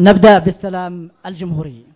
نبدأ بالسلام الجمهوري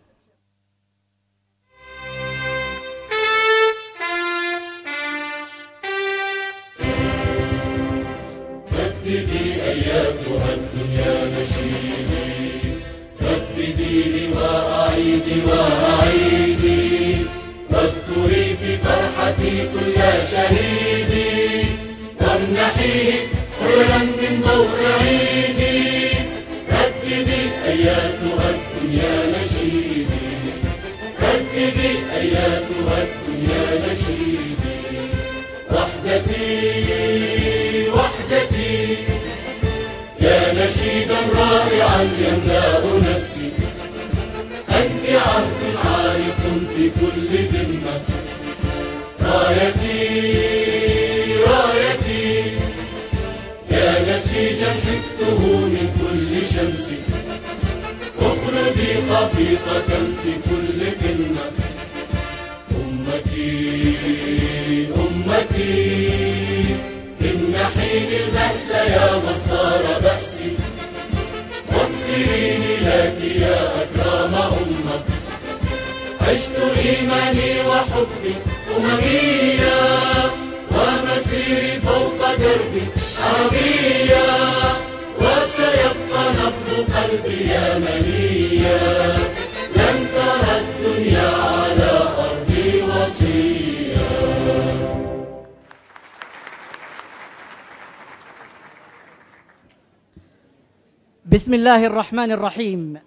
بسم الله الرحمن الرحيم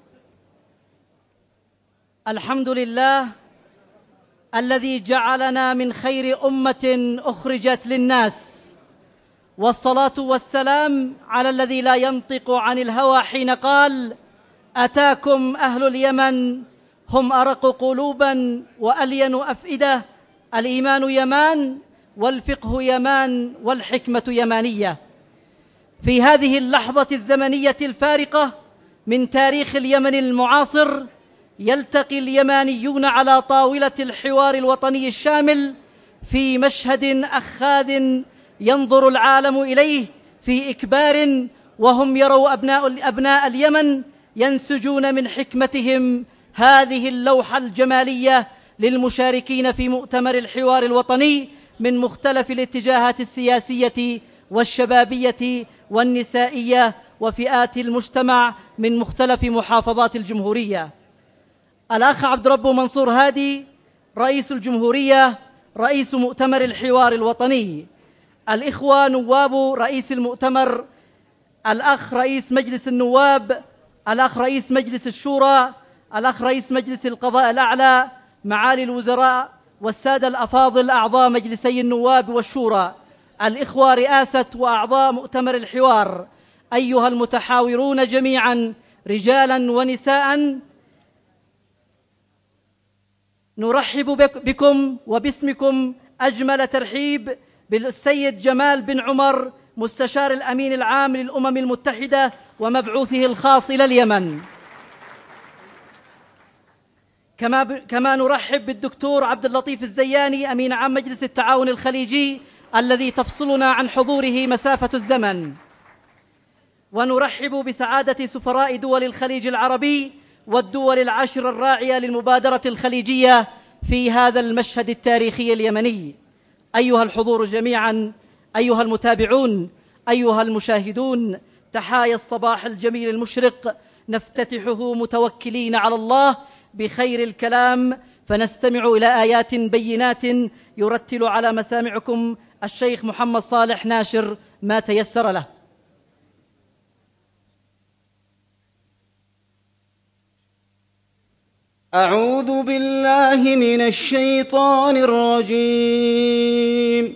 الحمد لله الذي جعلنا من خير أمة أخرجت للناس والصلاة والسلام على الذي لا ينطق عن الهوى حين قال أتاكم أهل اليمن هم أرق قلوبا وألين أفئدة الإيمان يمان والفقه يمان والحكمة يمانية في هذه اللحظة الزمنية الفارقة من تاريخ اليمن المعاصر يلتقي اليمانيون على طاولة الحوار الوطني الشامل في مشهد أخاذ ينظر العالم إليه في إكبار وهم يروا أبناء, أبناء اليمن ينسجون من حكمتهم هذه اللوحة الجمالية للمشاركين في مؤتمر الحوار الوطني من مختلف الاتجاهات السياسية والشبابية والنسائية وفئات المجتمع من مختلف محافظات الجمهورية الأخ عبد ربه منصور هادي رئيس الجمهورية رئيس مؤتمر الحوار الوطني الإخوة نواب رئيس المؤتمر الأخ رئيس مجلس النواب الأخ رئيس مجلس الشورى الأخ رئيس مجلس القضاء الأعلى معالي الوزراء والسادة الأفاضل أعضاء مجلسي النواب والشورى الإخوة رئاسة وأعضاء مؤتمر الحوار أيها المتحاورون جميعا رجالا ونساء نرحب بكم وباسمكم أجمل ترحيب بالسيد جمال بن عمر مستشار الأمين العام للأمم المتحدة ومبعوثه الخاص إلى اليمن كما, ب... كما نرحب بالدكتور عبد اللطيف الزياني أمين عام مجلس التعاون الخليجي الذي تفصلنا عن حضوره مسافة الزمن ونرحب بسعادة سفراء دول الخليج العربي والدول العشر الراعية للمبادرة الخليجية في هذا المشهد التاريخي اليمني أيها الحضور جميعا أيها المتابعون أيها المشاهدون تحايا الصباح الجميل المشرق نفتتحه متوكلين على الله بخير الكلام فنستمع إلى آيات بينات يرتل على مسامعكم الشيخ محمد صالح ناشر ما تيسر له أعوذ بالله من الشيطان الرجيم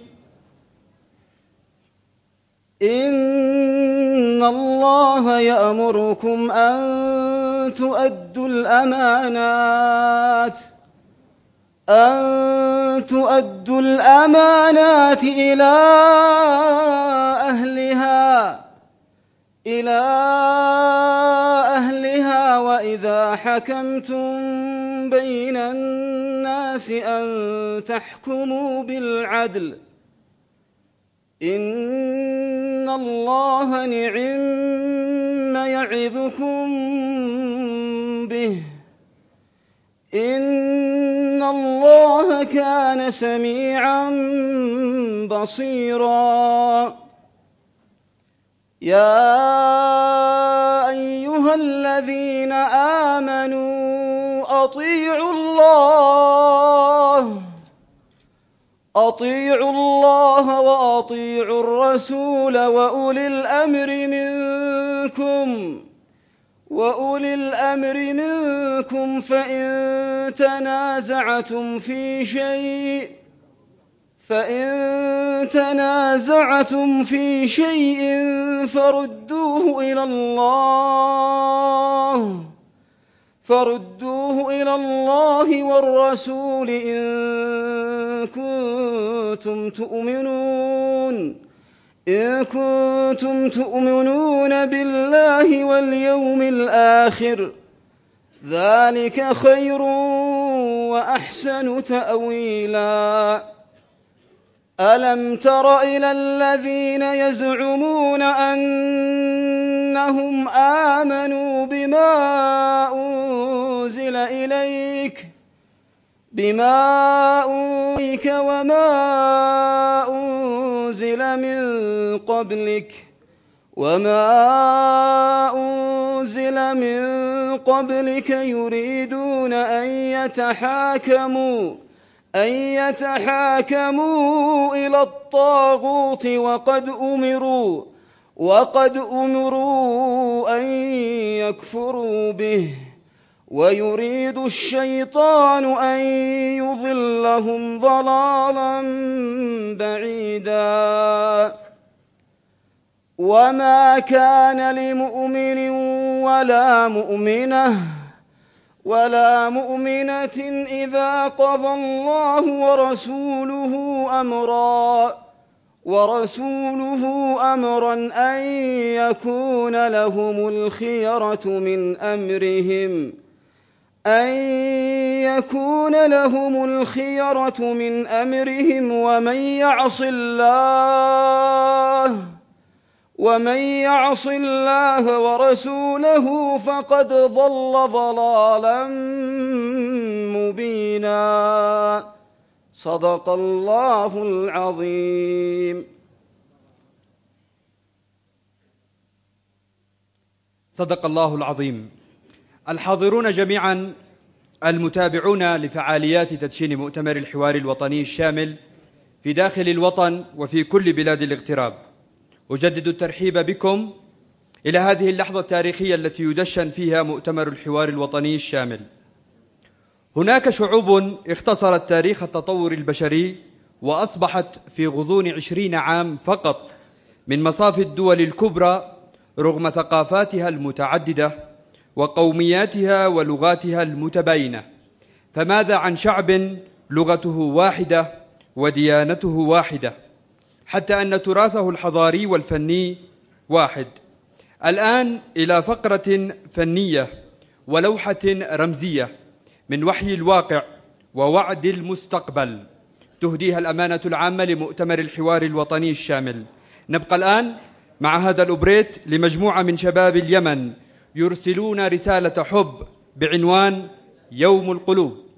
إن الله يأمركم أن تؤدوا الأمانات ۖ أن تؤدوا الأمانات إلى أهلها إلى أهلها وإذا حكمتم بين الناس أن تحكموا بالعدل إن الله نعم يعظكم به إن الله كان سميعا بصيرا يا أيها الذين آمنوا أطيعوا الله أطيعوا الله وأطيعوا الرسول وأولي الأمر منكم وأولي الأمر منكم فإن تنازعتم في شيء فإن تنازعتم في شيء فردوه إلى الله فردوه إلى الله والرسول إن كنتم تؤمنون إن كنتم تؤمنون بالله واليوم الآخر ذلك خير وأحسن تأويلا ألم تر إلى الذين يزعمون أنهم آمنوا بما أنزل إليك بما إليك وما أنزل أنزل من قبلك وما أنزل من قبلك يريدون أن يتحاكموا أن يتحاكموا إلى الطاغوت وقد أمروا وقد أمروا أن يكفروا به ويريد الشيطان أن يضلهم ضلالا بعيدا وما كان لمؤمن ولا مؤمنة ولا مؤمنة إذا قضى الله ورسوله أمرا ورسوله أمرا أن يكون لهم الخيرة من أمرهم أن يكون لهم الخيرة من أمرهم ومن يعص الله ومن يعص الله ورسوله فقد ضل ضلالا مبينا صدق الله العظيم صدق الله العظيم الحاضرون جميعا المتابعون لفعاليات تدشين مؤتمر الحوار الوطني الشامل في داخل الوطن وفي كل بلاد الاغتراب أجدد الترحيب بكم إلى هذه اللحظة التاريخية التي يدشن فيها مؤتمر الحوار الوطني الشامل هناك شعوب اختصرت تاريخ التطور البشري وأصبحت في غضون عشرين عام فقط من مصاف الدول الكبرى رغم ثقافاتها المتعددة وقومياتها ولغاتها المتباينه فماذا عن شعب لغته واحده وديانته واحده حتى ان تراثه الحضاري والفني واحد الان الى فقره فنيه ولوحه رمزيه من وحي الواقع ووعد المستقبل تهديها الامانه العامه لمؤتمر الحوار الوطني الشامل نبقى الان مع هذا الأوبريت لمجموعة من شباب اليمن يرسلون رسالة حب بعنوان يوم القلوب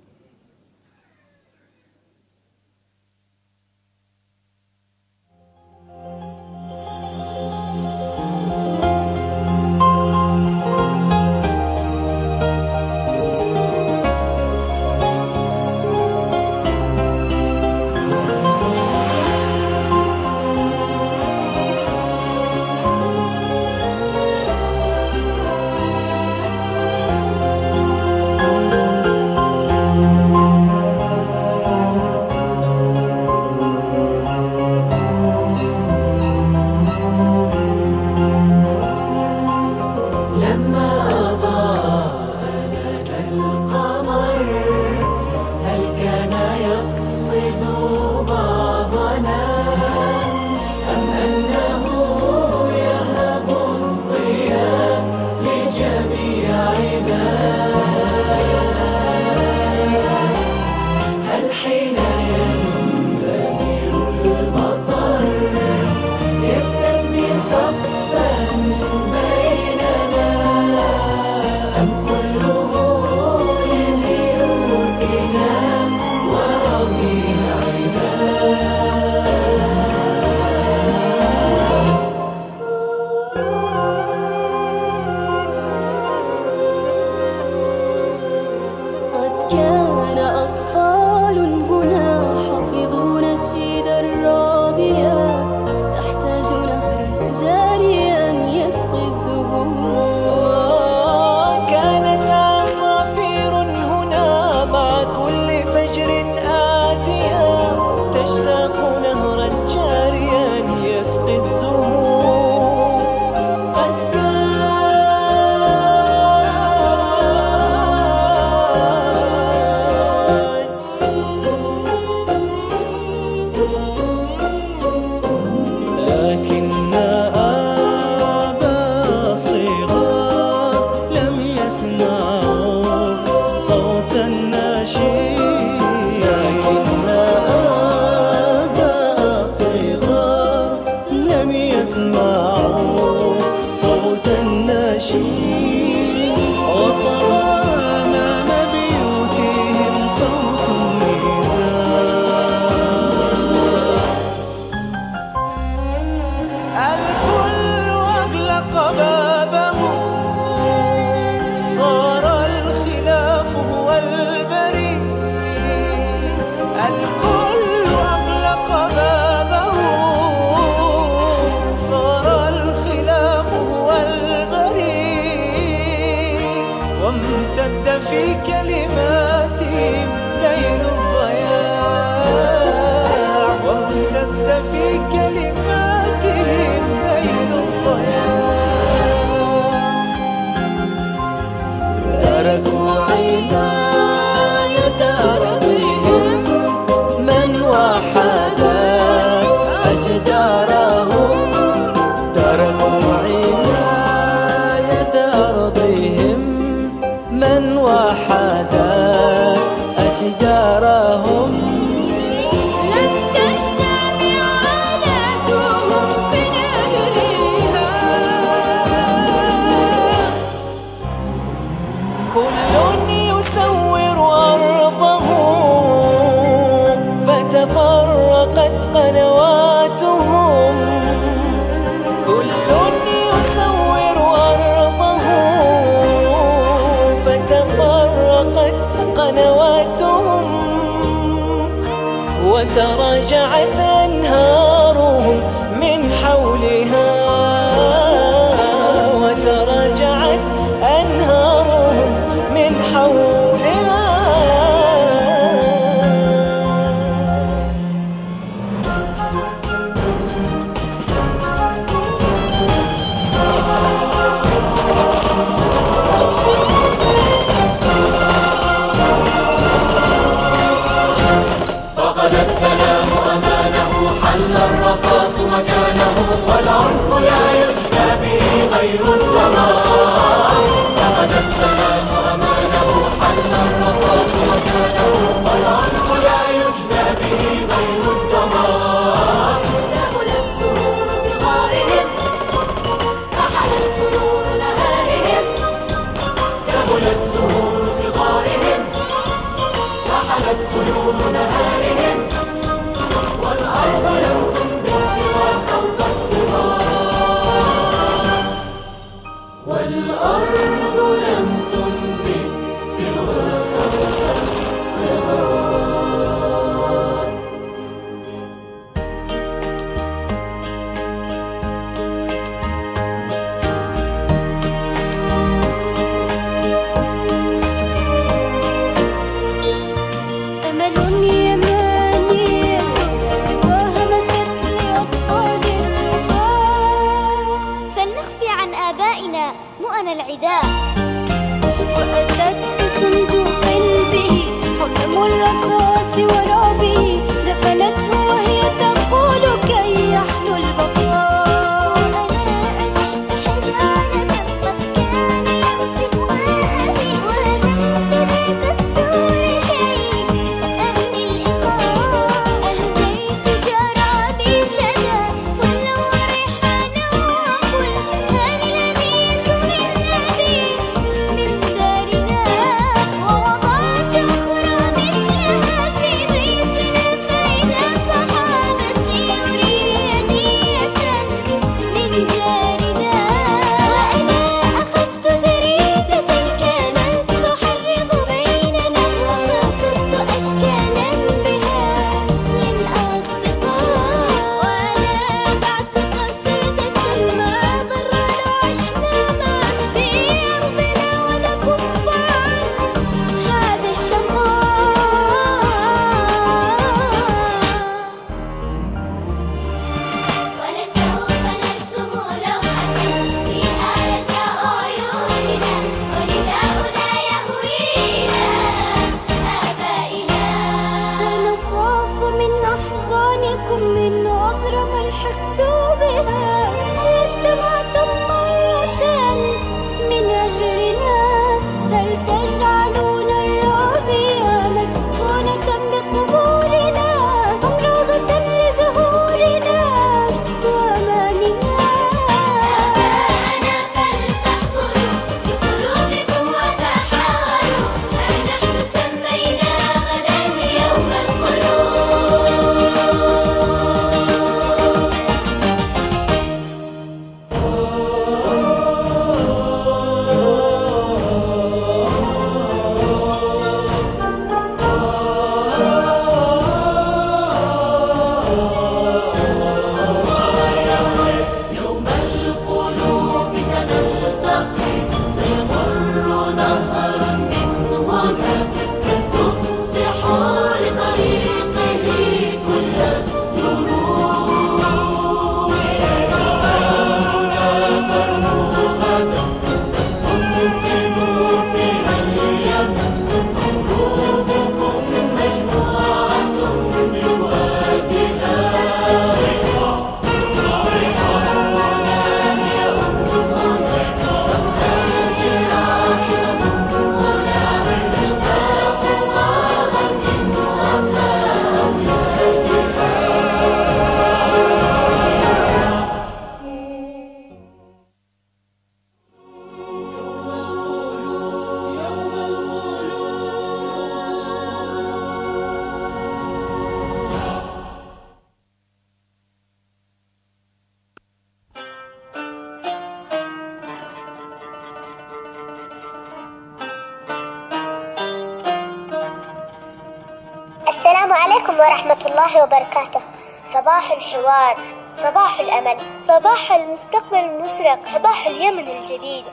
مستقبل مسرق أباح اليمن الجديد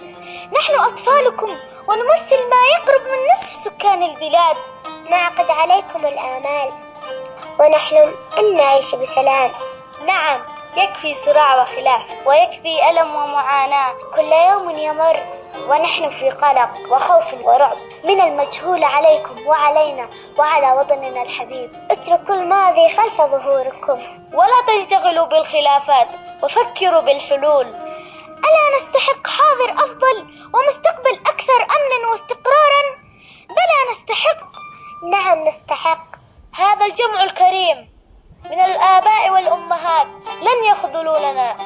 نحن أطفالكم ونمثل ما يقرب من نصف سكان البلاد نعقد عليكم الآمال ونحلم أن نعيش بسلام نعم يكفي صراع وخلاف ويكفي ألم ومعاناة كل يوم يمر ونحن في قلق وخوف ورعب من المجهول عليكم وعلينا وعلى وطننا الحبيب اتركوا الماضي خلف ظهوركم ولا تنشغلوا بالخلافات وفكروا بالحلول ألا نستحق حاضر أفضل ومستقبل أكثر أمنا واستقرارا بلى نستحق نعم نستحق هذا الجمع الكريم من الآباء والأمهات لن يخذلوننا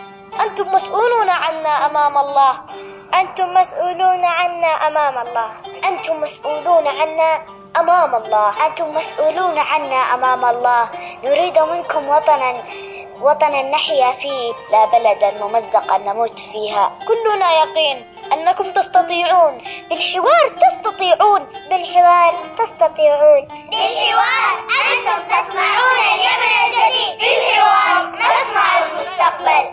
أنتم مسؤولون عنا أمام الله أنتم مسؤولون عنا أمام الله أنتم مسؤولون عنا أمام الله أنتم مسؤولون عنا أمام الله نريد منكم وطنا وطنا نحيا فيه لا بلدا ممزقا نموت فيها كلنا يقين أنكم تستطيعون بالحوار تستطيعون بالحوار تستطيعون بالحوار أنتم تسمعون اليمن الجديد بالحوار نصنع المستقبل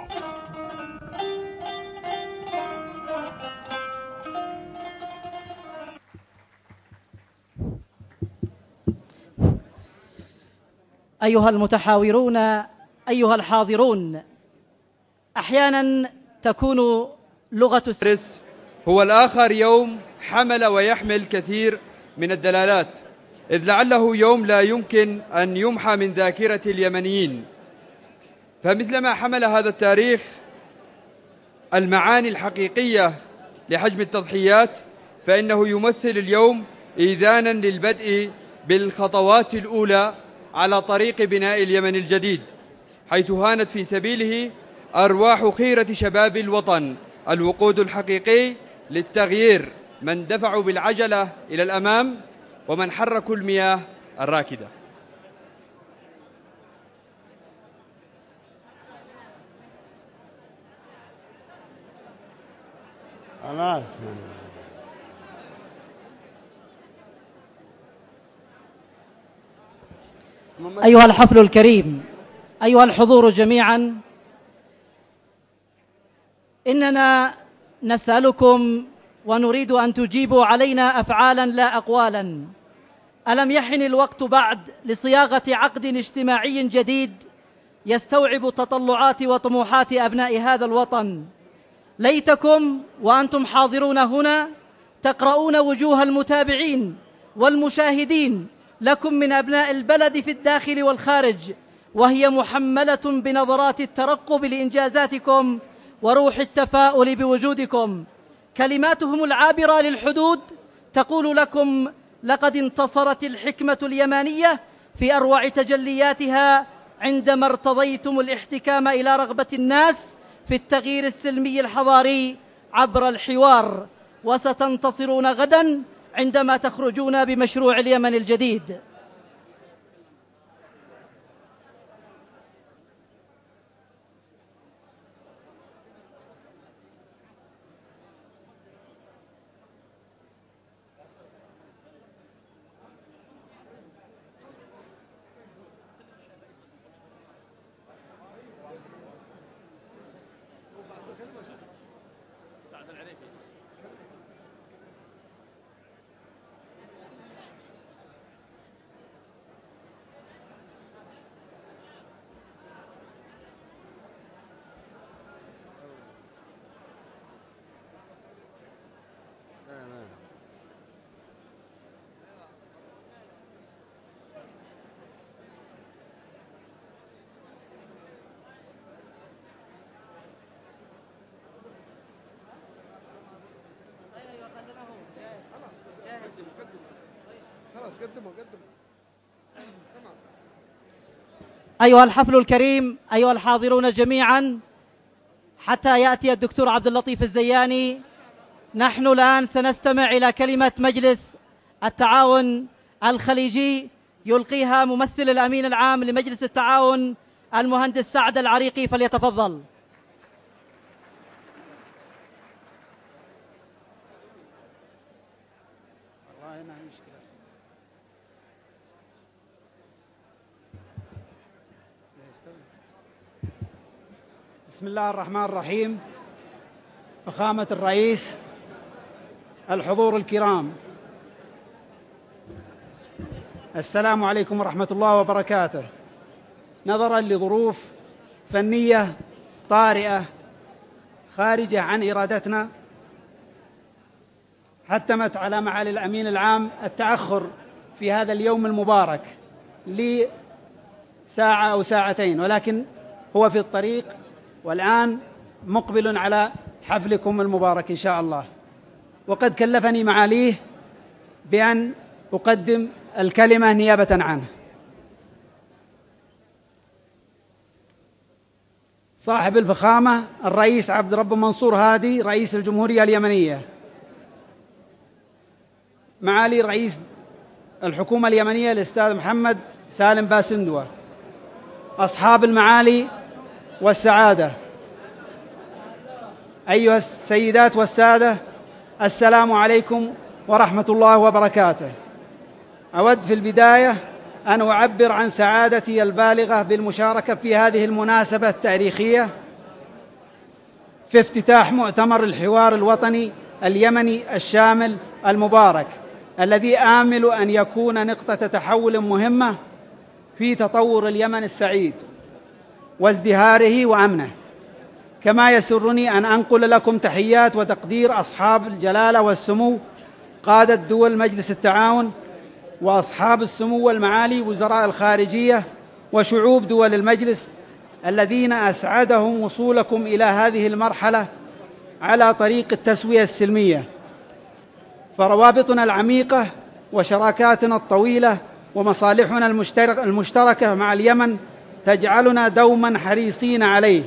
أيها المتحاورون أيها الحاضرون أحيانا تكون لغة السرس هو الآخر يوم حمل ويحمل كثير من الدلالات إذ لعله يوم لا يمكن أن يمحى من ذاكرة اليمنيين فمثلما حمل هذا التاريخ المعاني الحقيقية لحجم التضحيات فإنه يمثل اليوم إيذانا للبدء بالخطوات الأولى على طريق بناء اليمن الجديد حيث هانت في سبيله أرواح خيرة شباب الوطن الوقود الحقيقي للتغيير من دفعوا بالعجلة إلى الأمام ومن حركوا المياه الراكدة خلاص أيها الحفل الكريم أيها الحضور جميعا إننا نسألكم ونريد أن تجيبوا علينا أفعالا لا أقوالا ألم يحن الوقت بعد لصياغة عقد اجتماعي جديد يستوعب تطلعات وطموحات أبناء هذا الوطن ليتكم وأنتم حاضرون هنا تقرؤون وجوه المتابعين والمشاهدين لكم من أبناء البلد في الداخل والخارج وهي محملة بنظرات الترقب لإنجازاتكم وروح التفاؤل بوجودكم كلماتهم العابرة للحدود تقول لكم لقد انتصرت الحكمة اليمانية في أروع تجلياتها عندما ارتضيتم الاحتكام إلى رغبة الناس في التغيير السلمي الحضاري عبر الحوار وستنتصرون غدا عندما تخرجون بمشروع اليمن الجديد أيها الحفل الكريم أيها الحاضرون جميعا حتى يأتي الدكتور عبد اللطيف الزياني نحن الآن سنستمع إلى كلمة مجلس التعاون الخليجي يلقيها ممثل الأمين العام لمجلس التعاون المهندس سعد العريقي فليتفضل بسم الله الرحمن الرحيم فخامة الرئيس الحضور الكرام السلام عليكم ورحمة الله وبركاته نظرا لظروف فنية طارئة خارجة عن إرادتنا حتمت على معالي الأمين العام التأخر في هذا اليوم المبارك لساعة أو ساعتين ولكن هو في الطريق والآن مقبل على حفلكم المبارك إن شاء الله وقد كلفني معاليه بأن أقدم الكلمة نيابة عنه صاحب الفخامة الرئيس عبد رب منصور هادي رئيس الجمهورية اليمنية معالي رئيس الحكومة اليمنية الأستاذ محمد سالم باسندوة أصحاب المعالي والسعادة أيها السيدات والسادة السلام عليكم ورحمة الله وبركاته أود في البداية أن أعبر عن سعادتي البالغة بالمشاركة في هذه المناسبة التاريخية في افتتاح مؤتمر الحوار الوطني اليمني الشامل المبارك الذي آمل أن يكون نقطة تحول مهمة في تطور اليمن السعيد وازدهاره وامنه كما يسرني ان انقل لكم تحيات وتقدير اصحاب الجلاله والسمو قاده دول مجلس التعاون واصحاب السمو والمعالي وزراء الخارجيه وشعوب دول المجلس الذين اسعدهم وصولكم الى هذه المرحله على طريق التسويه السلميه فروابطنا العميقه وشراكاتنا الطويله ومصالحنا المشتركه مع اليمن تجعلنا دوما حريصين عليه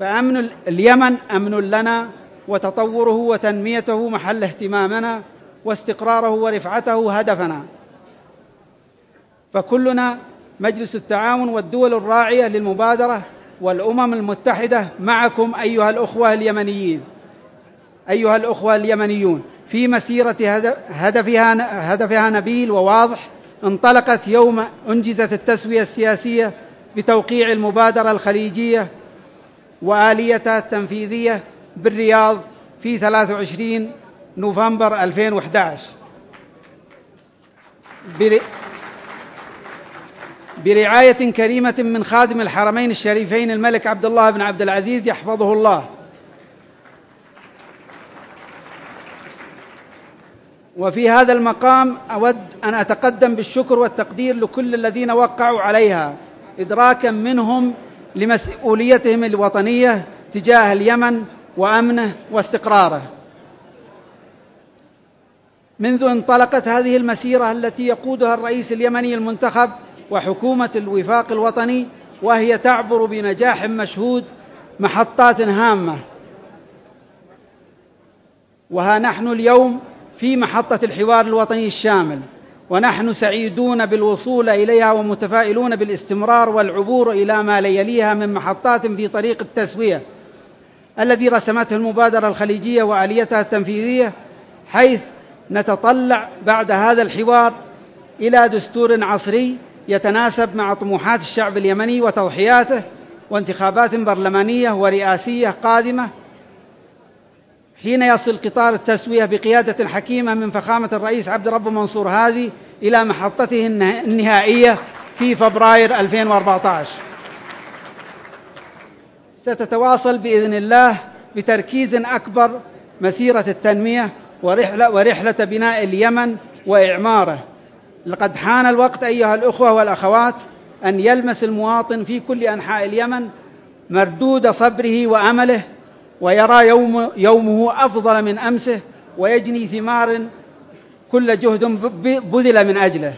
فأمن اليمن أمن لنا وتطوره وتنميته محل اهتمامنا واستقراره ورفعته هدفنا فكلنا مجلس التعاون والدول الراعية للمبادرة والأمم المتحدة معكم أيها الأخوة اليمنيين أيها الأخوة اليمنيون في مسيرة هدفها هدفها نبيل وواضح انطلقت يوم انجزت التسويه السياسيه بتوقيع المبادره الخليجيه واليتها التنفيذيه بالرياض في 23 نوفمبر 2011 برعايه كريمه من خادم الحرمين الشريفين الملك عبد الله بن عبد العزيز يحفظه الله وفي هذا المقام أود أن أتقدم بالشكر والتقدير لكل الذين وقعوا عليها إدراكا منهم لمسؤوليتهم الوطنية تجاه اليمن وأمنه واستقراره منذ انطلقت هذه المسيرة التي يقودها الرئيس اليمني المنتخب وحكومة الوفاق الوطني وهي تعبر بنجاح مشهود محطات هامة وها نحن اليوم في محطة الحوار الوطني الشامل ونحن سعيدون بالوصول إليها ومتفائلون بالاستمرار والعبور إلى ما ليليها من محطات في طريق التسوية الذي رسمته المبادرة الخليجية وآليتها التنفيذية حيث نتطلع بعد هذا الحوار إلى دستور عصري يتناسب مع طموحات الشعب اليمني وتضحياته وانتخابات برلمانية ورئاسية قادمة حين يصل قطار التسوية بقيادة حكيمة من فخامة الرئيس عبد رب منصور هادي إلى محطته النهائية في فبراير 2014 ستتواصل بإذن الله بتركيز أكبر مسيرة التنمية ورحلة, ورحلة بناء اليمن وإعماره لقد حان الوقت أيها الأخوة والأخوات أن يلمس المواطن في كل أنحاء اليمن مردود صبره وأمله ويرى يوم يومه أفضل من أمسه ويجني ثمار كل جهد بذل من أجله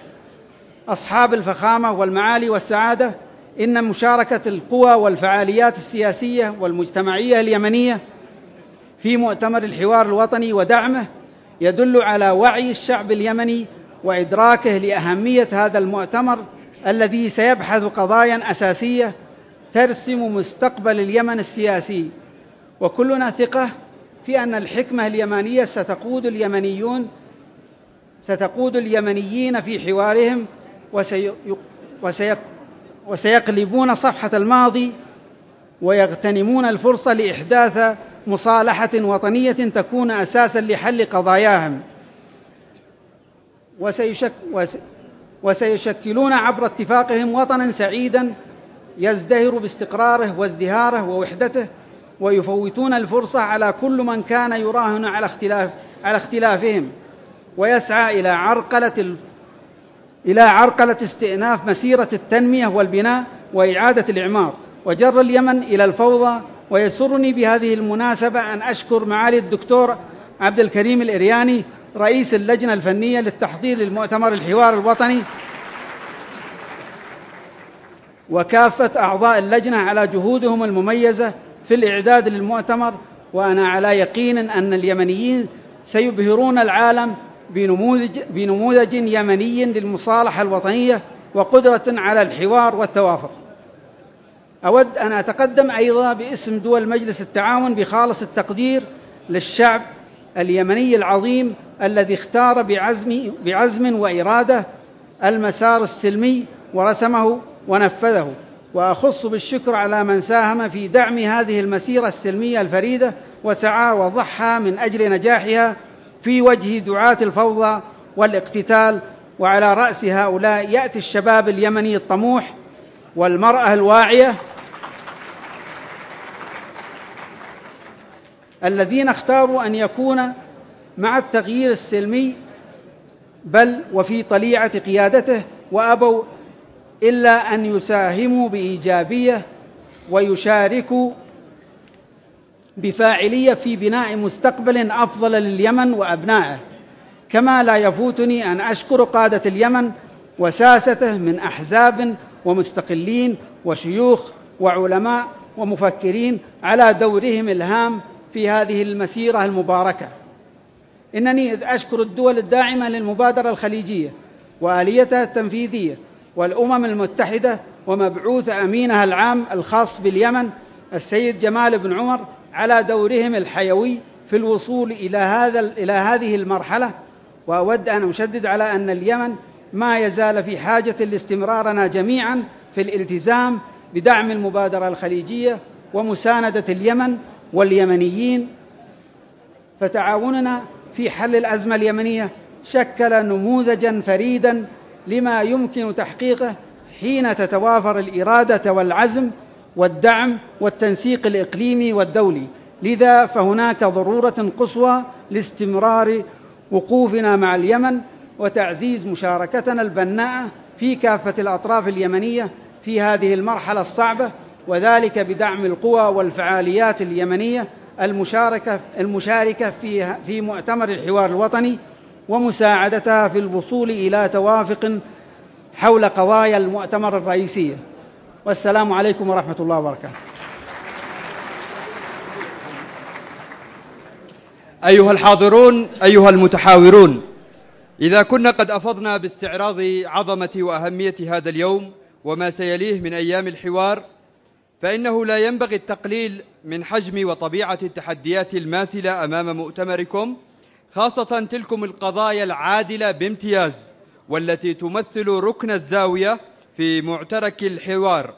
أصحاب الفخامة والمعالي والسعادة إن مشاركة القوى والفعاليات السياسية والمجتمعية اليمنية في مؤتمر الحوار الوطني ودعمه يدل على وعي الشعب اليمني وإدراكه لأهمية هذا المؤتمر الذي سيبحث قضايا أساسية ترسم مستقبل اليمن السياسي وكلنا ثقة في أن الحكمة اليمانية ستقود اليمنيون ستقود اليمنيين في حوارهم وسي وسي وسيقلبون صفحة الماضي ويغتنمون الفرصة لإحداث مصالحة وطنية تكون أساسا لحل قضاياهم وسيشك وسيشكلون عبر اتفاقهم وطنا سعيدا يزدهر باستقراره وازدهاره ووحدته ويفوتون الفرصة على كل من كان يراهن على اختلاف على اختلافهم ويسعى إلى عرقلة ال... إلى عرقلة استئناف مسيرة التنمية والبناء وإعادة الإعمار وجر اليمن إلى الفوضى ويسرني بهذه المناسبة أن أشكر معالي الدكتور عبد الكريم الإرياني رئيس اللجنة الفنية للتحضير للمؤتمر الحوار الوطني وكافة أعضاء اللجنة على جهودهم المميزة في الإعداد للمؤتمر وأنا على يقين أن اليمنيين سيبهرون العالم بنموذج, بنموذج يمني للمصالحة الوطنية وقدرة على الحوار والتوافق أود أن أتقدم أيضا باسم دول مجلس التعاون بخالص التقدير للشعب اليمني العظيم الذي اختار بعزم, بعزم وإرادة المسار السلمي ورسمه ونفذه وأخص بالشكر على من ساهم في دعم هذه المسيرة السلمية الفريدة وسعى وضحى من أجل نجاحها في وجه دعاة الفوضى والاقتتال وعلى رأس هؤلاء يأتي الشباب اليمني الطموح والمرأة الواعية الذين اختاروا أن يكون مع التغيير السلمي بل وفي طليعة قيادته وأبوا إلا أن يساهموا بإيجابية ويشاركوا بفاعلية في بناء مستقبل أفضل لليمن وأبنائه كما لا يفوتني أن أشكر قادة اليمن وساسته من أحزاب ومستقلين وشيوخ وعلماء ومفكرين على دورهم الهام في هذه المسيرة المباركة إنني إذ أشكر الدول الداعمة للمبادرة الخليجية وآليتها التنفيذية والأمم المتحدة ومبعوث أمينها العام الخاص باليمن السيد جمال بن عمر على دورهم الحيوي في الوصول إلى هذا إلى هذه المرحلة وأود أن أشدد على أن اليمن ما يزال في حاجة لاستمرارنا جميعا في الالتزام بدعم المبادرة الخليجية ومساندة اليمن واليمنيين فتعاوننا في حل الأزمة اليمنية شكل نموذجا فريدا لما يمكن تحقيقه حين تتوافر الاراده والعزم والدعم والتنسيق الاقليمي والدولي لذا فهناك ضروره قصوى لاستمرار وقوفنا مع اليمن وتعزيز مشاركتنا البناءه في كافه الاطراف اليمنيه في هذه المرحله الصعبه وذلك بدعم القوى والفعاليات اليمنيه المشاركه المشاركه في في مؤتمر الحوار الوطني ومساعدتها في الوصول إلى توافق حول قضايا المؤتمر الرئيسية والسلام عليكم ورحمة الله وبركاته أيها الحاضرون أيها المتحاورون إذا كنا قد أفضنا باستعراض عظمة وأهمية هذا اليوم وما سيليه من أيام الحوار فإنه لا ينبغي التقليل من حجم وطبيعة التحديات الماثلة أمام مؤتمركم خاصة تلكم القضايا العادلة بامتياز والتي تمثل ركن الزاوية في معترك الحوار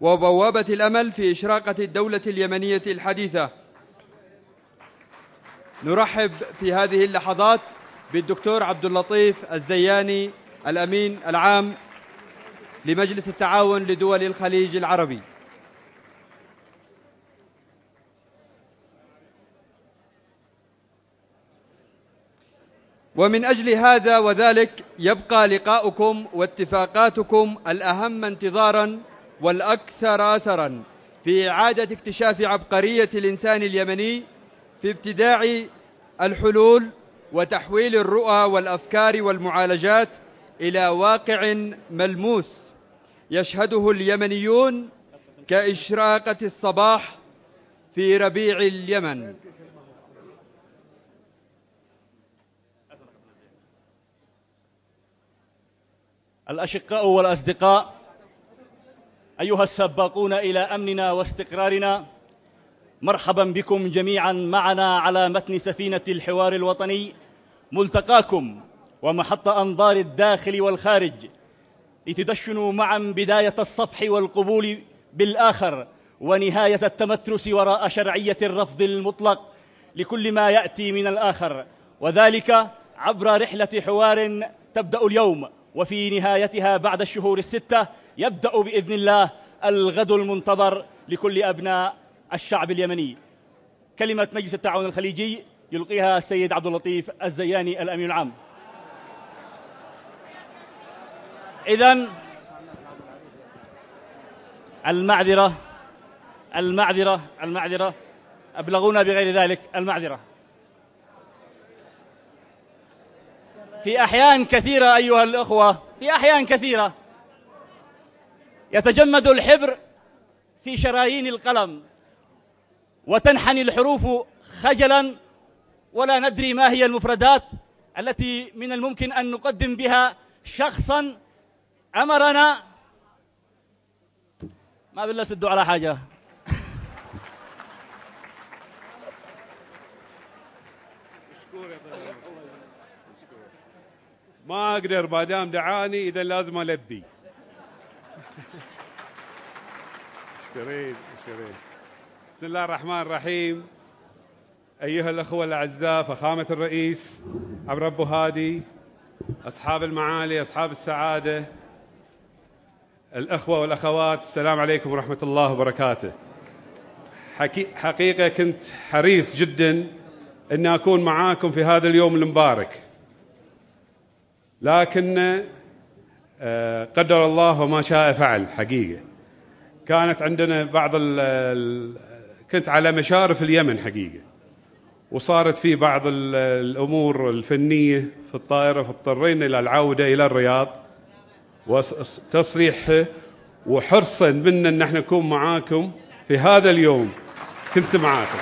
وبوابة الأمل في إشراقة الدولة اليمنية الحديثة نرحب في هذه اللحظات بالدكتور عبد اللطيف الزياني الأمين العام لمجلس التعاون لدول الخليج العربي ومن أجل هذا وذلك يبقى لقاؤكم واتفاقاتكم الأهم انتظارا والأكثر أثرا في إعادة اكتشاف عبقرية الإنسان اليمني في ابتداع الحلول وتحويل الرؤى والأفكار والمعالجات إلى واقع ملموس يشهده اليمنيون كإشراقة الصباح في ربيع اليمن الأشقاء والأصدقاء أيها السباقون إلى أمننا واستقرارنا مرحبا بكم جميعا معنا على متن سفينة الحوار الوطني ملتقاكم ومحط أنظار الداخل والخارج لتدشنوا معا بداية الصفح والقبول بالآخر ونهاية التمترس وراء شرعية الرفض المطلق لكل ما يأتي من الآخر وذلك عبر رحلة حوار تبدأ اليوم وفي نهايتها بعد الشهور الستة يبدأ بإذن الله الغد المنتظر لكل أبناء الشعب اليمني كلمة مجلس التعاون الخليجي يلقيها السيد عبد اللطيف الزياني الأمين العام إذا المعذرة المعذرة المعذرة أبلغونا بغير ذلك المعذرة في أحيان كثيرة أيها الأخوة في أحيان كثيرة يتجمد الحبر في شرايين القلم وتنحني الحروف خجلا ولا ندري ما هي المفردات التي من الممكن أن نقدم بها شخصا أمرنا ما بالله سدوا على حاجة ما اقدر ما دام دعاني اذا لازم البي مشكورين مشكورين بسم الله الرحمن الرحيم ايها الاخوه الاعزاء فخامه الرئيس عبد رب هادي اصحاب المعالي اصحاب السعاده الاخوه والاخوات السلام عليكم ورحمه الله وبركاته حقيقه كنت حريص جدا ان اكون معاكم في هذا اليوم المبارك لكن آه، قدر الله وما شاء فعل حقيقة كانت عندنا بعض ال كنت على مشارف اليمن حقيقة وصارت في بعض الأمور الفنية في الطائرة فاضطرينا إلى العودة إلى الرياض وتصريح وحرصا منا أن احنا نكون معاكم في هذا اليوم كنت معاكم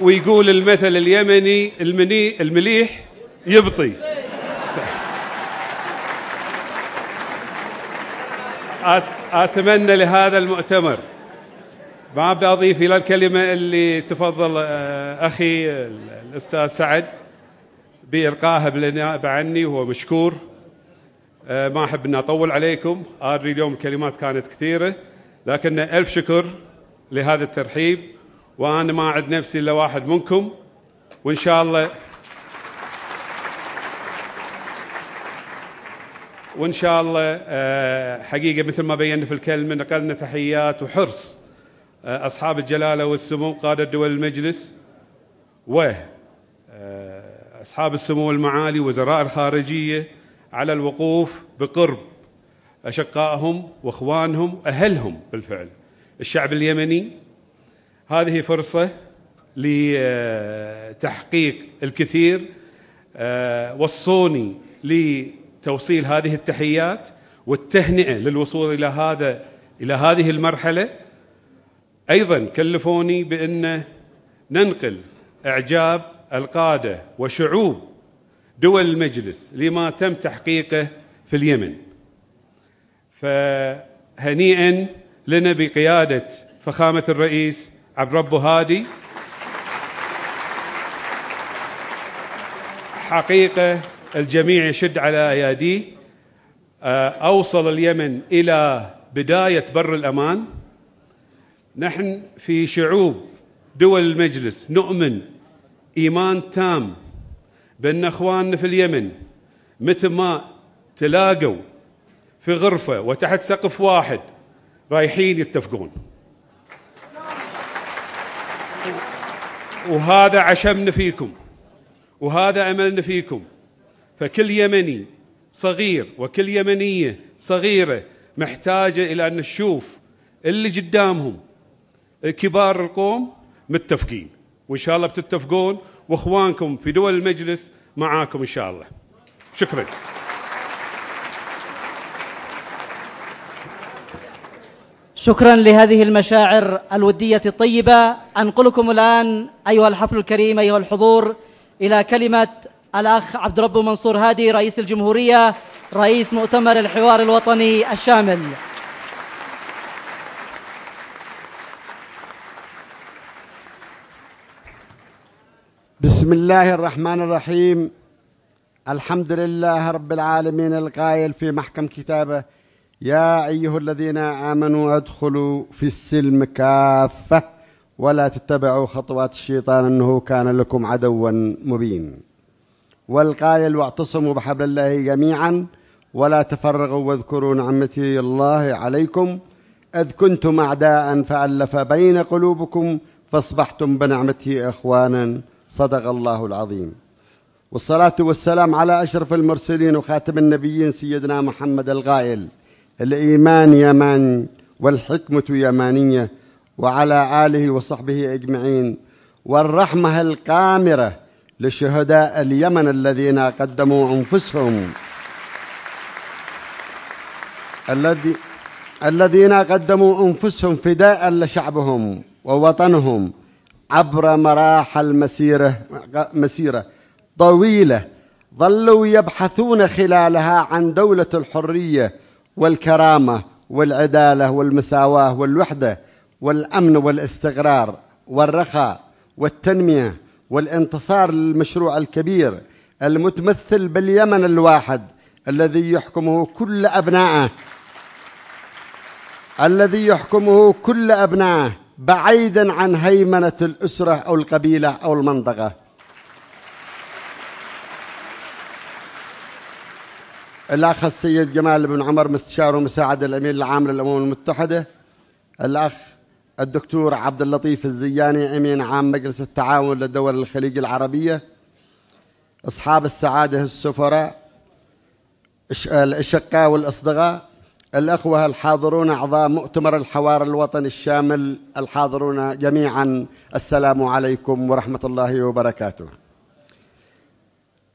ويقول المثل اليمني المني المليح يبطي اتمنى لهذا المؤتمر ما بأضيف إلى الكلمة اللي تفضل آه، أخي الأستاذ سعد بإلقاها بالنيابة عني وهو مشكور آه، ما أحب أن أطول عليكم أدري اليوم الكلمات كانت كثيرة لكن ألف شكر لهذا الترحيب وانا ما اعد نفسي الا واحد منكم وان شاء الله وان شاء الله آه، حقيقه مثل ما بينا في الكلمه نقلنا تحيات وحرص آه، اصحاب الجلاله والسمو قاده دول المجلس و آه، اصحاب السمو المعالي وزراء الخارجيه على الوقوف بقرب اشقائهم واخوانهم اهلهم بالفعل الشعب اليمني هذه فرصة لتحقيق الكثير آه، وصوني لتوصيل هذه التحيات والتهنئة للوصول إلى هذا إلى هذه المرحلة أيضا كلفوني بأن ننقل إعجاب القادة وشعوب دول المجلس لما تم تحقيقه في اليمن فهنيئا لنا بقيادة فخامة الرئيس عبد الرب هادي حقيقة الجميع يشد على أياديه آه، أوصل اليمن إلى بداية بر الأمان نحن في شعوب دول المجلس نؤمن إيمان تام بأن أخواننا في اليمن مثل ما تلاقوا في غرفة وتحت سقف واحد رايحين يتفقون وهذا عشمنا فيكم وهذا أملنا فيكم فكل يمني صغير وكل يمنية صغيرة محتاجة إلى أن نشوف اللي قدامهم كبار القوم متفقين وإن شاء الله بتتفقون وإخوانكم في دول المجلس معاكم إن شاء الله شكرا شكرا لهذه المشاعر الودية الطيبة أنقلكم الآن أيها الحفل الكريم أيها الحضور إلى كلمة الأخ عبد رب منصور هادي رئيس الجمهورية رئيس مؤتمر الحوار الوطني الشامل بسم الله الرحمن الرحيم الحمد لله رب العالمين القائل في محكم كتابه يا أيها الذين آمنوا أدخلوا في السلم كافة ولا تتبعوا خطوات الشيطان أنه كان لكم عدوا مبين والقائل واعتصموا بحبل الله جميعا ولا تفرغوا واذكروا نعمتي الله عليكم إذ كنتم أعداء فألف بين قلوبكم فاصبحتم بنعمته إخوانا صدق الله العظيم والصلاة والسلام على أشرف المرسلين وخاتم النبيين سيدنا محمد القائل الإيمان يماني والحكمة يمانية وعلى آله وصحبه أجمعين والرحمة القامرة لشهداء اليمن الذين قدموا أنفسهم الذي الذين قدموا أنفسهم فداء لشعبهم ووطنهم عبر مراحل مسيرة مسيرة طويلة ظلوا يبحثون خلالها عن دولة الحرية والكرامه والعداله والمساواه والوحده والامن والاستقرار والرخاء والتنميه والانتصار للمشروع الكبير المتمثل باليمن الواحد الذي يحكمه كل ابنائه الذي يحكمه كل ابنائه بعيدا عن هيمنه الاسره او القبيله او المنطقه الأخ السيد جمال بن عمر مستشار ومساعد الأمين العام للأمم المتحدة الأخ الدكتور عبد اللطيف الزياني أمين عام مجلس التعاون لدول الخليج العربية أصحاب السعادة السفراء الأشقاء والأصدقاء الأخوة الحاضرون أعضاء مؤتمر الحوار الوطني الشامل الحاضرون جميعا السلام عليكم ورحمة الله وبركاته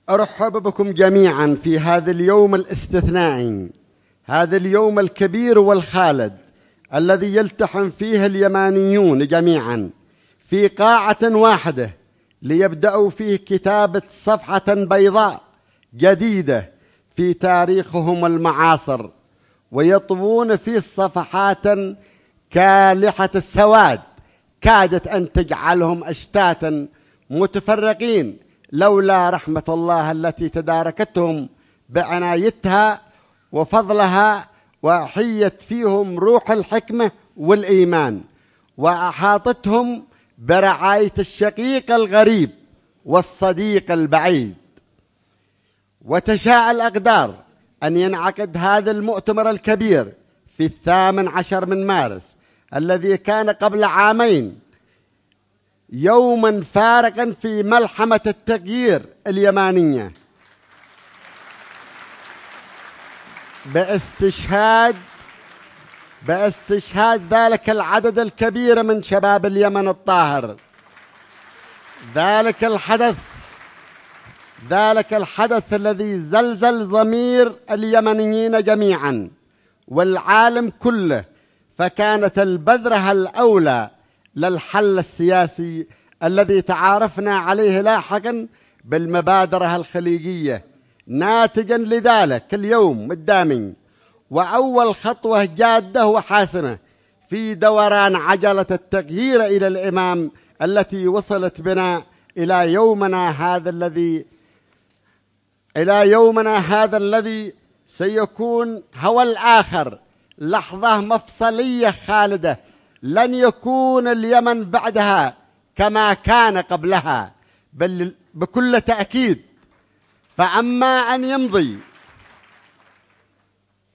أرحب بكم جميعا في هذا اليوم الاستثنائي هذا اليوم الكبير والخالد الذي يلتحم فيه اليمانيون جميعا في قاعة واحدة ليبدأوا فيه كتابة صفحة بيضاء جديدة في تاريخهم المعاصر ويطوون فيه صفحات كالحة السواد كادت أن تجعلهم أشتاتا متفرقين لولا رحمة الله التي تداركتهم بعنايتها وفضلها وحيت فيهم روح الحكمة والإيمان وأحاطتهم برعاية الشقيق الغريب والصديق البعيد وتشاء الأقدار أن ينعقد هذا المؤتمر الكبير في الثامن عشر من مارس الذي كان قبل عامين يوما فارقا في ملحمة التغيير اليمانية باستشهاد باستشهاد ذلك العدد الكبير من شباب اليمن الطاهر ذلك الحدث ذلك الحدث الذي زلزل ضمير اليمنيين جميعا والعالم كله فكانت البذرة الأولى للحل السياسي الذي تعارفنا عليه لاحقا بالمبادرة الخليجية ناتجا لذلك اليوم الدامن وأول خطوة جادة وحاسمة في دوران عجلة التغيير إلى الإمام التي وصلت بنا إلى يومنا هذا الذي إلى يومنا هذا الذي سيكون هو الآخر لحظة مفصلية خالدة لن يكون اليمن بعدها كما كان قبلها بل بكل تأكيد فأما أن يمضي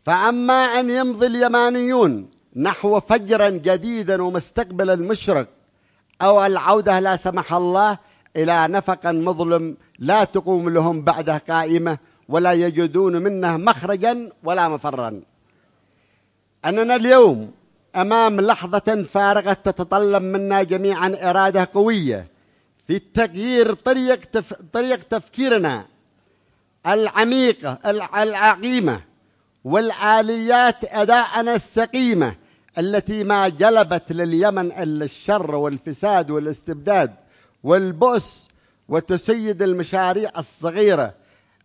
فأما أن يمضي اليمانيون نحو فجرا جديدا ومستقبل المشرق أو العودة لا سمح الله إلى نفق مظلم لا تقوم لهم بعده قائمة ولا يجدون منه مخرجا ولا مفرا أننا اليوم أمام لحظة فارغة تتطلب منا جميعا إرادة قوية في تغيير طريق تف... طريق تفكيرنا العميقة العقيمة والآليات أداءنا السقيمة التي ما جلبت لليمن إلا الشر والفساد والاستبداد والبؤس وتسيد المشاريع الصغيرة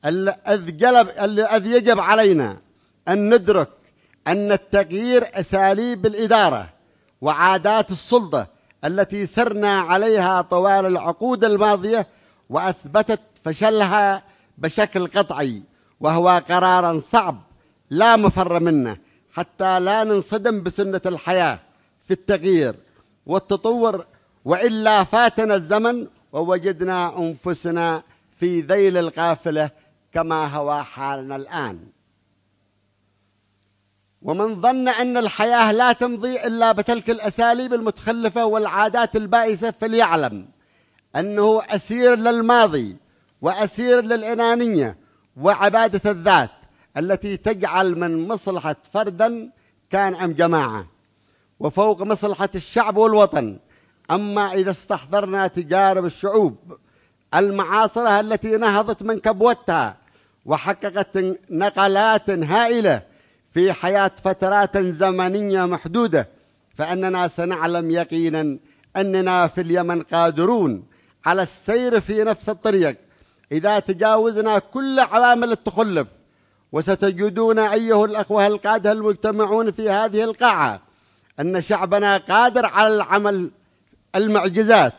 الذي يجب علينا أن ندرك أن التغيير أساليب الإدارة وعادات السلطة التي سرنا عليها طوال العقود الماضية وأثبتت فشلها بشكل قطعي وهو قرار صعب لا مفر منه حتى لا ننصدم بسنة الحياة في التغيير والتطور وإلا فاتنا الزمن ووجدنا أنفسنا في ذيل القافلة كما هو حالنا الآن ومن ظن أن الحياة لا تمضي إلا بتلك الأساليب المتخلفة والعادات البائسة فليعلم أنه أسير للماضي وأسير للأنانية وعبادة الذات التي تجعل من مصلحة فردا كان أم جماعة وفوق مصلحة الشعب والوطن أما إذا استحضرنا تجارب الشعوب المعاصرة التي نهضت من كبوتها وحققت نقلات هائلة في حياة فترات زمنية محدودة فأننا سنعلم يقينا أننا في اليمن قادرون على السير في نفس الطريق إذا تجاوزنا كل عوامل التخلف وستجدون أيها الأخوة القادة المجتمعون في هذه القاعة أن شعبنا قادر على العمل المعجزات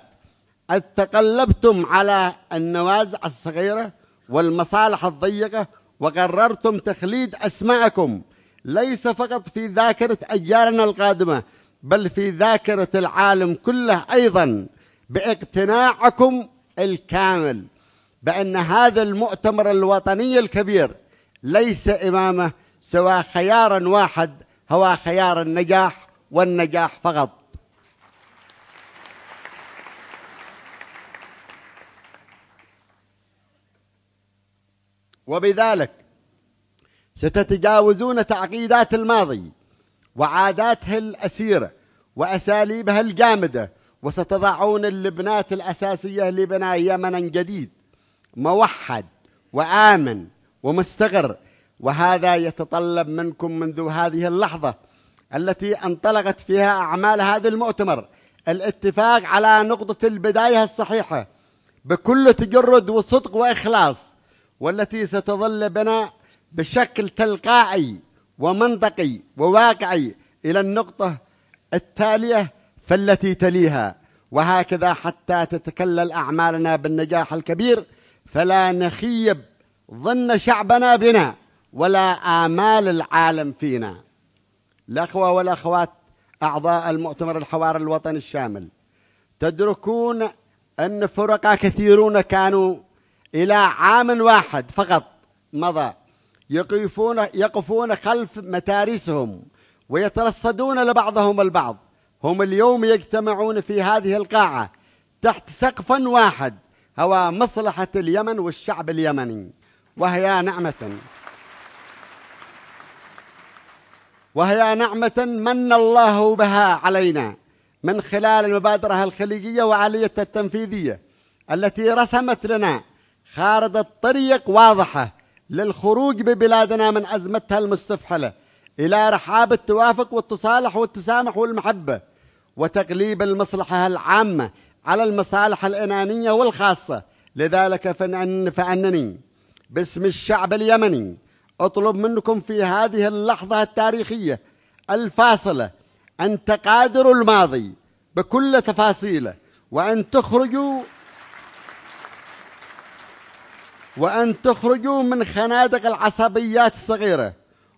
قد تقلبتم على النوازع الصغيرة والمصالح الضيقة وقررتم تخليد أسماءكم ليس فقط في ذاكرة أجيالنا القادمة بل في ذاكرة العالم كله أيضا باقتناعكم الكامل بأن هذا المؤتمر الوطني الكبير ليس إمامه سوى خيارا واحد هو خيار النجاح والنجاح فقط وبذلك ستتجاوزون تعقيدات الماضي وعاداته الأسيرة وأساليبها الجامدة وستضعون اللبنات الأساسية لبناء يمنا جديد موحد وآمن ومستقر وهذا يتطلب منكم منذ هذه اللحظة التي انطلقت فيها أعمال هذا المؤتمر الاتفاق على نقطة البداية الصحيحة بكل تجرد وصدق وإخلاص والتي ستظل بنا بشكل تلقائي ومنطقي وواقعي إلى النقطة التالية فالتي تليها وهكذا حتى تتكلل أعمالنا بالنجاح الكبير فلا نخيب ظن شعبنا بنا ولا آمال العالم فينا الأخوة والأخوات أعضاء المؤتمر الحوار الوطني الشامل تدركون أن فرقاء كثيرون كانوا إلى عام واحد فقط مضى يقفون يقفون خلف متارسهم ويترصدون لبعضهم البعض هم اليوم يجتمعون في هذه القاعة تحت سقف واحد هو مصلحة اليمن والشعب اليمني وهي نعمة وهي نعمة من الله بها علينا من خلال المبادرة الخليجية وعالية التنفيذية التي رسمت لنا خارطة طريق واضحة للخروج ببلادنا من أزمتها المستفحلة إلى رحاب التوافق والتصالح والتسامح والمحبة وتقليب المصلحة العامة على المصالح الأنانية والخاصة لذلك فأنني باسم الشعب اليمني أطلب منكم في هذه اللحظة التاريخية الفاصلة أن تقادروا الماضي بكل تفاصيله وأن تخرجوا وأن تخرجوا من خنادق العصبيات الصغيرة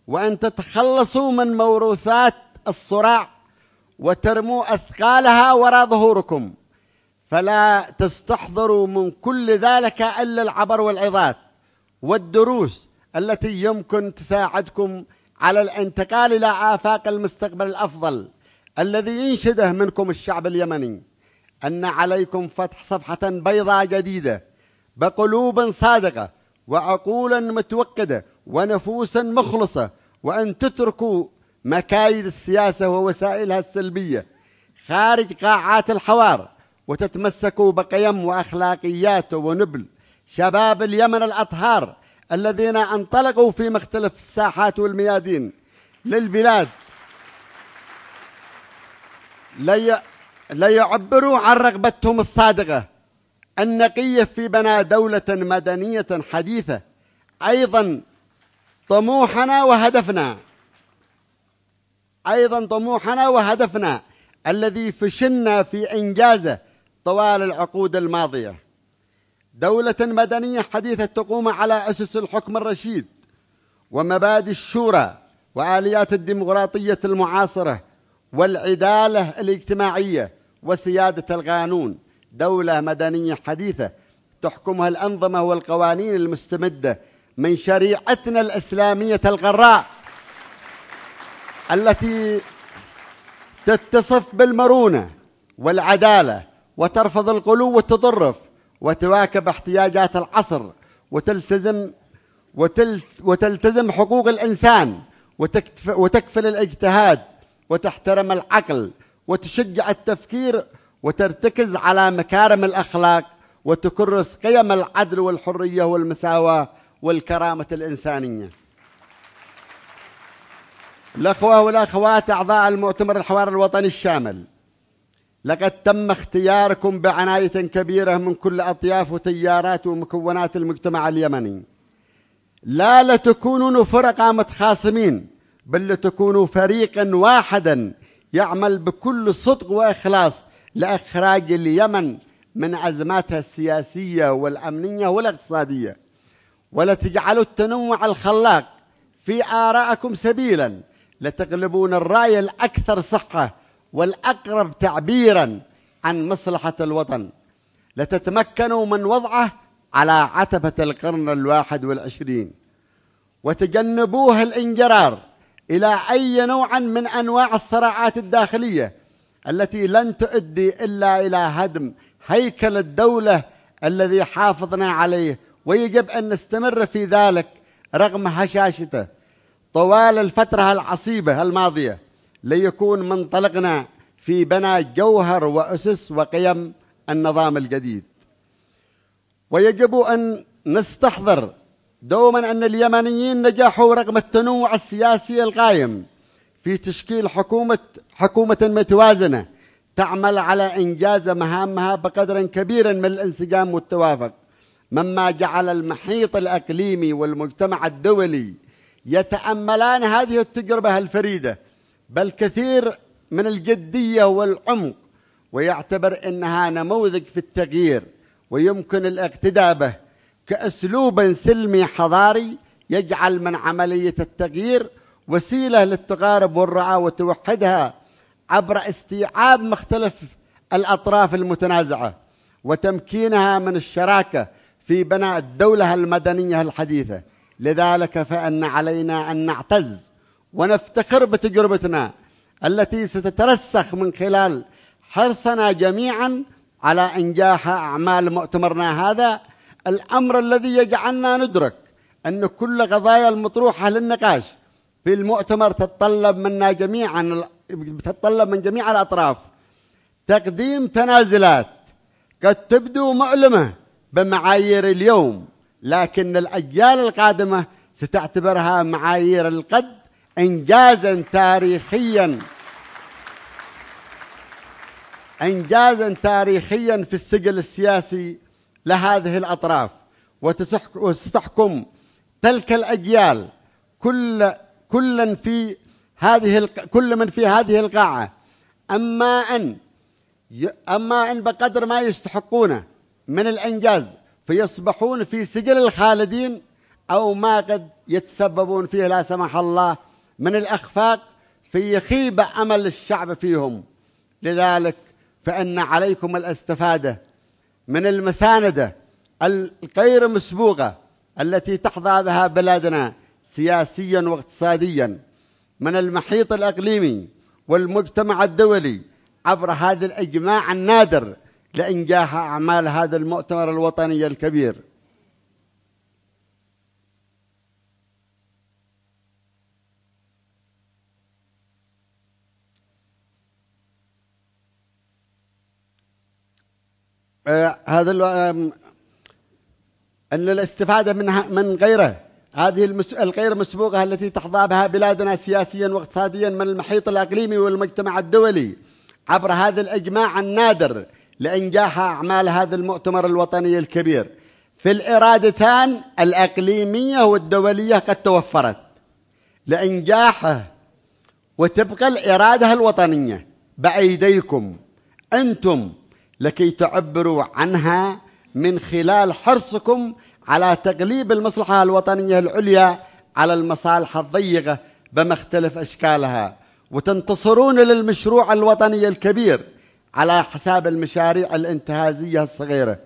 وأن تتخلصوا من موروثات الصراع وترموا أثقالها وراء ظهوركم فلا تستحضروا من كل ذلك إلا العبر والعظات والدروس التي يمكن تساعدكم على الانتقال إلى آفاق المستقبل الأفضل الذي ينشده منكم الشعب اليمني أن عليكم فتح صفحة بيضاء جديدة بقلوبا صادقة وعقولا متوكدة ونفوسا مخلصة وأن تتركوا مكايد السياسة ووسائلها السلبية خارج قاعات الحوار وتتمسكوا بقيم وأخلاقيات ونبل شباب اليمن الأطهار الذين انطلقوا في مختلف الساحات والميادين للبلاد لي... ليعبروا عن رغبتهم الصادقة النقية في بناء دولة مدنية حديثة أيضا طموحنا وهدفنا أيضا طموحنا وهدفنا الذي فشلنا في إنجازه طوال العقود الماضية دولة مدنية حديثة تقوم على أسس الحكم الرشيد ومبادئ الشورى وآليات الديمقراطية المعاصرة والعدالة الاجتماعية وسيادة القانون دولة مدنية حديثة تحكمها الأنظمة والقوانين المستمدة من شريعتنا الإسلامية الغراء التي تتصف بالمرونة والعدالة وترفض الغلو والتطرف وتواكب احتياجات العصر وتلتزم وتلتزم حقوق الإنسان وتكفل الاجتهاد وتحترم العقل وتشجع التفكير وترتكز على مكارم الأخلاق وتكرس قيم العدل والحرية والمساواة والكرامة الإنسانية الأخوة والأخوات أعضاء المؤتمر الحوار الوطني الشامل لقد تم اختياركم بعناية كبيرة من كل أطياف وتيارات ومكونات المجتمع اليمني لا لتكونوا فرقا متخاصمين بل لتكونوا فريقا واحدا يعمل بكل صدق وإخلاص لإخراج اليمن من أزماتها السياسية والأمنية والاقتصادية ولتجعلوا التنوع الخلاق في آرائكم سبيلا لتغلبون الرأي الأكثر صحة والأقرب تعبيرا عن مصلحة الوطن لتتمكنوا من وضعه على عتبة القرن الواحد والعشرين وتجنبوه الانجرار إلى أي نوع من أنواع الصراعات الداخلية التي لن تؤدي الا الى هدم هيكل الدوله الذي حافظنا عليه ويجب ان نستمر في ذلك رغم هشاشته طوال الفتره العصيبه الماضيه ليكون منطلقنا في بناء جوهر واسس وقيم النظام الجديد ويجب ان نستحضر دوما ان اليمنيين نجحوا رغم التنوع السياسي القائم في تشكيل حكومة حكومة متوازنة تعمل على إنجاز مهامها بقدر كبير من الانسجام والتوافق مما جعل المحيط الأقليمي والمجتمع الدولي يتأملان هذه التجربة الفريدة بل كثير من الجدية والعمق ويعتبر أنها نموذج في التغيير ويمكن الاقتداء به كأسلوب سلمي حضاري يجعل من عملية التغيير وسيلة للتقارب والرعاة وتوحدها عبر استيعاب مختلف الأطراف المتنازعة وتمكينها من الشراكة في بناء الدولة المدنية الحديثة لذلك فإن علينا أن نعتز ونفتخر بتجربتنا التي ستترسخ من خلال حرصنا جميعا على إنجاح أعمال مؤتمرنا هذا الأمر الذي يجعلنا ندرك أن كل قضايا المطروحة للنقاش في المؤتمر تتطلب منا جميعا تتطلب من جميع الأطراف تقديم تنازلات قد تبدو مؤلمة بمعايير اليوم لكن الأجيال القادمة ستعتبرها معايير القد إنجازا تاريخيا إنجازا تاريخيا في السجل السياسي لهذه الأطراف وستحكم تلك الأجيال كل كل في هذه كل من في هذه القاعة أما أن أما أن بقدر ما يستحقونه من الإنجاز فيصبحون في سجل الخالدين أو ما قد يتسببون فيه لا سمح الله من الأخفاق في أمل الشعب فيهم لذلك فإن عليكم الاستفادة من المساندة الغير مسبوقة التي تحظى بها بلادنا سياسيا واقتصاديا من المحيط الأقليمي والمجتمع الدولي عبر هذا الإجماع النادر لإنجاح أعمال هذا المؤتمر الوطني الكبير آه هذا ان الاستفاده من من غيره هذه المس... الغير مسبوقة التي تحظى بها بلادنا سياسيا واقتصاديا من المحيط الأقليمي والمجتمع الدولي عبر هذا الإجماع النادر لإنجاح أعمال هذا المؤتمر الوطني الكبير في الإرادتان الأقليمية والدولية قد توفرت لإنجاحه وتبقى الإرادة الوطنية بأيديكم أنتم لكي تعبروا عنها من خلال حرصكم على تغليب المصلحة الوطنية العليا على المصالح الضيقة بمختلف أشكالها وتنتصرون للمشروع الوطني الكبير على حساب المشاريع الانتهازية الصغيرة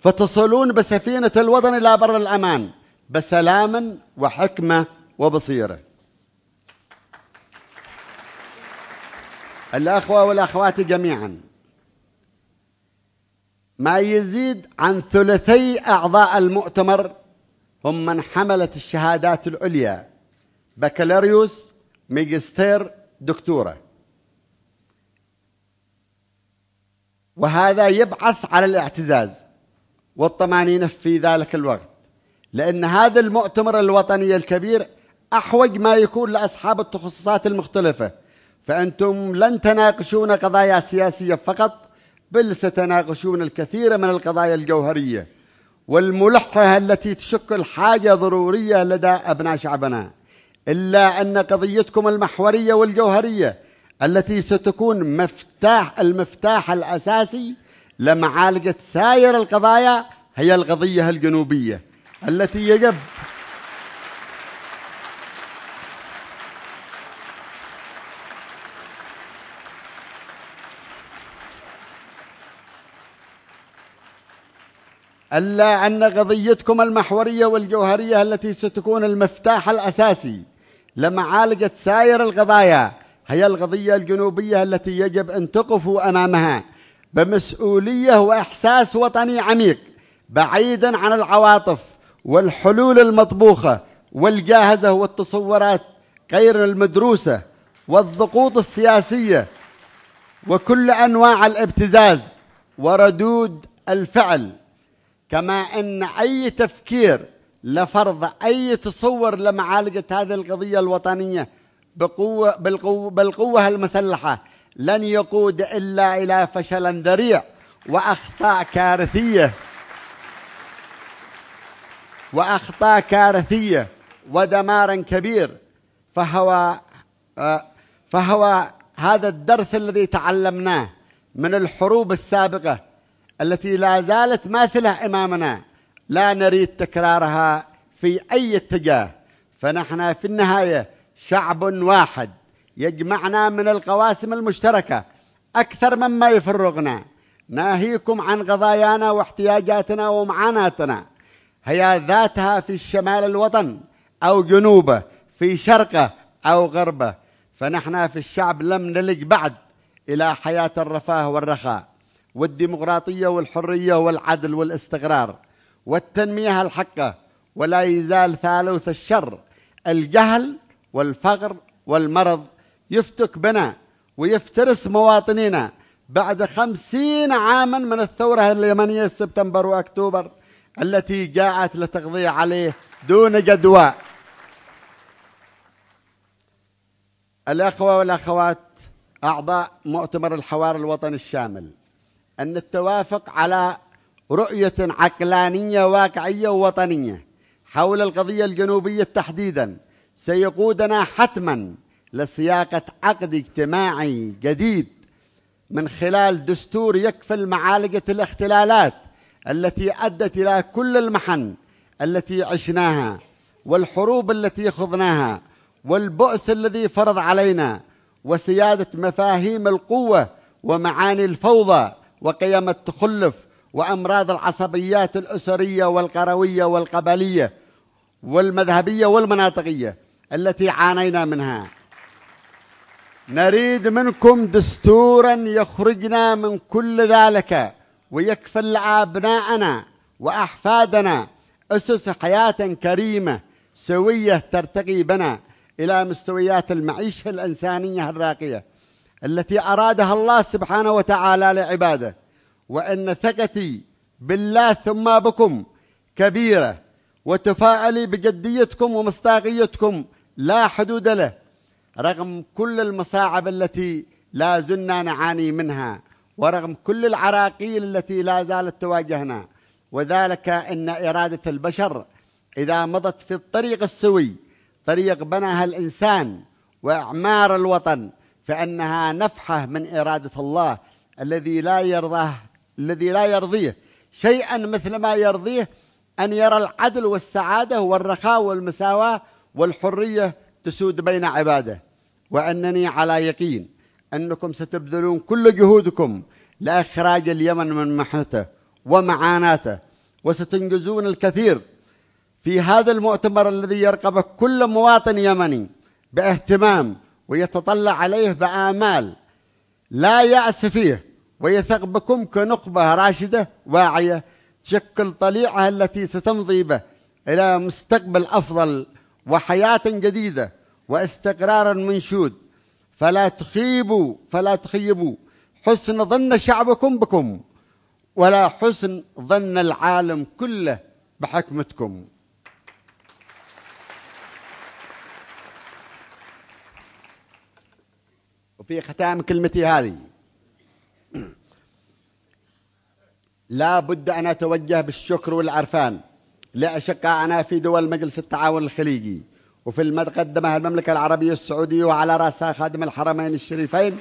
فتصلون بسفينة الوطن إلى بر الأمان بسلام وحكمة وبصيرة الأخوة والأخوات جميعاً ما يزيد عن ثلثي أعضاء المؤتمر هم من حملت الشهادات العليا بكالوريوس ماجستير دكتورة وهذا يبعث على الاعتزاز والطمأنينة في ذلك الوقت لأن هذا المؤتمر الوطني الكبير أحوج ما يكون لأصحاب التخصصات المختلفة فأنتم لن تناقشون قضايا سياسية فقط بل ستناقشون الكثير من القضايا الجوهرية والملحة التي تشكل حاجة ضرورية لدى أبناء شعبنا إلا أن قضيتكم المحورية والجوهرية التي ستكون مفتاح المفتاح الأساسي لمعالجة سائر القضايا هي القضية الجنوبية التي يجب الا ان قضيتكم المحوريه والجوهريه التي ستكون المفتاح الاساسي لمعالجه سائر القضايا هي القضيه الجنوبيه التي يجب ان تقفوا امامها بمسؤوليه واحساس وطني عميق بعيدا عن العواطف والحلول المطبوخه والجاهزه والتصورات غير المدروسه والضغوط السياسيه وكل انواع الابتزاز وردود الفعل كما أن أي تفكير لفرض أي تصور لمعالجة هذه القضية الوطنية بقوة بالقوة, بالقوة المسلحة لن يقود إلا إلى فشل ذريع وأخطاء كارثية وأخطاء كارثية ودمار كبير فهو آه، فهو هذا الدرس الذي تعلمناه من الحروب السابقة التي لا زالت ماثله امامنا لا نريد تكرارها في اي اتجاه فنحن في النهايه شعب واحد يجمعنا من القواسم المشتركه اكثر مما يفرقنا ناهيكم عن قضايانا واحتياجاتنا ومعاناتنا هي ذاتها في شمال الوطن او جنوبه في شرقه او غربه فنحن في الشعب لم نلج بعد الى حياه الرفاه والرخاء والديمقراطية والحرية والعدل والاستقرار والتنمية الحقة ولا يزال ثالوث الشر الجهل والفقر والمرض يفتك بنا ويفترس مواطنينا بعد خمسين عاما من الثورة اليمنية سبتمبر وأكتوبر التي جاءت لتقضي عليه دون جدوى الأخوة والأخوات أعضاء مؤتمر الحوار الوطني الشامل أن التوافق على رؤية عقلانية واقعية ووطنية حول القضية الجنوبية تحديدا سيقودنا حتما لسياقة عقد اجتماعي جديد من خلال دستور يكفل معالجة الاختلالات التي أدت إلى كل المحن التي عشناها والحروب التي خضناها والبؤس الذي فرض علينا وسيادة مفاهيم القوة ومعاني الفوضى وقيم التخلف وأمراض العصبيات الأسرية والقروية والقبلية والمذهبية والمناطقية التي عانينا منها نريد منكم دستورا يخرجنا من كل ذلك ويكفل لأبنائنا وأحفادنا أسس حياة كريمة سوية ترتقي بنا إلى مستويات المعيشة الإنسانية الراقية التي أرادها الله سبحانه وتعالى لعباده وإن ثقتي بالله ثم بكم كبيرة وتفاعلي بجديتكم ومصداقيتكم لا حدود له رغم كل المصاعب التي لا زلنا نعاني منها ورغم كل العراقيل التي لا زالت تواجهنا وذلك ان اراده البشر اذا مضت في الطريق السوي طريق بناها الانسان واعمار الوطن فانها نفحه من اراده الله الذي لا يرضاه الذي لا يرضيه شيئا مثل ما يرضيه ان يرى العدل والسعاده والرخاء والمساواه والحريه تسود بين عباده وانني على يقين انكم ستبذلون كل جهودكم لاخراج اليمن من محنته ومعاناته وستنجزون الكثير في هذا المؤتمر الذي يرقبه كل مواطن يمني باهتمام ويتطلع عليه بآمال لا يأس فيه ويثق بكم كنخبة راشدة واعية تشكل طليعها التي ستمضي به إلى مستقبل أفضل وحياة جديدة واستقرار منشود فلا تخيبوا فلا تخيبوا حسن ظن شعبكم بكم ولا حسن ظن العالم كله بحكمتكم وفي ختام كلمتي هذه لا بد أن أتوجه بالشكر والعرفان لأشقائنا في دول مجلس التعاون الخليجي وفي المتقدمة المملكة العربية السعودية وعلى رأسها خادم الحرمين الشريفين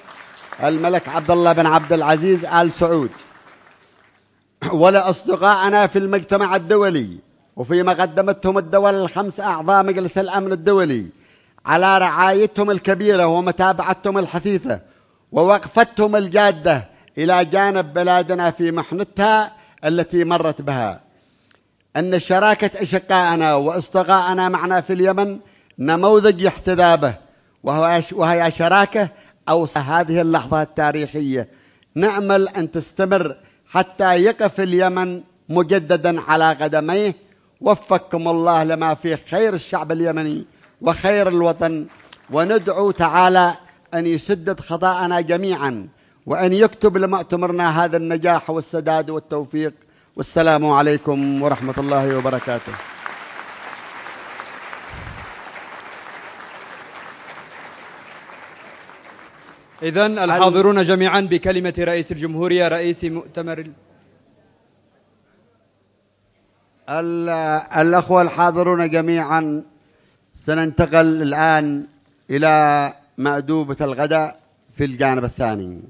الملك عبد الله بن عبد العزيز آل سعود ولأصدقائنا في المجتمع الدولي وفيما قدمتهم الدول الخمس أعضاء مجلس الأمن الدولي على رعايتهم الكبيرة ومتابعتهم الحثيثة ووقفتهم الجادة إلى جانب بلادنا في محنتها التي مرت بها أن شراكة أشقائنا وأصدقائنا معنا في اليمن نموذج يحتذى به وهي شراكة أو هذه اللحظة التاريخية نأمل أن تستمر حتى يقف اليمن مجددا على قدميه وفقكم الله لما فيه خير الشعب اليمني وخير الوطن وندعو تعالى أن يسدد خطاءنا جميعا وأن يكتب لما أتمرنا هذا النجاح والسداد والتوفيق والسلام عليكم ورحمة الله وبركاته إذا الحاضرون جميعا بكلمة رئيس الجمهورية رئيس مؤتمر الأخوة الحاضرون جميعا سننتقل الآن إلى مأدوبة الغداء في الجانب الثاني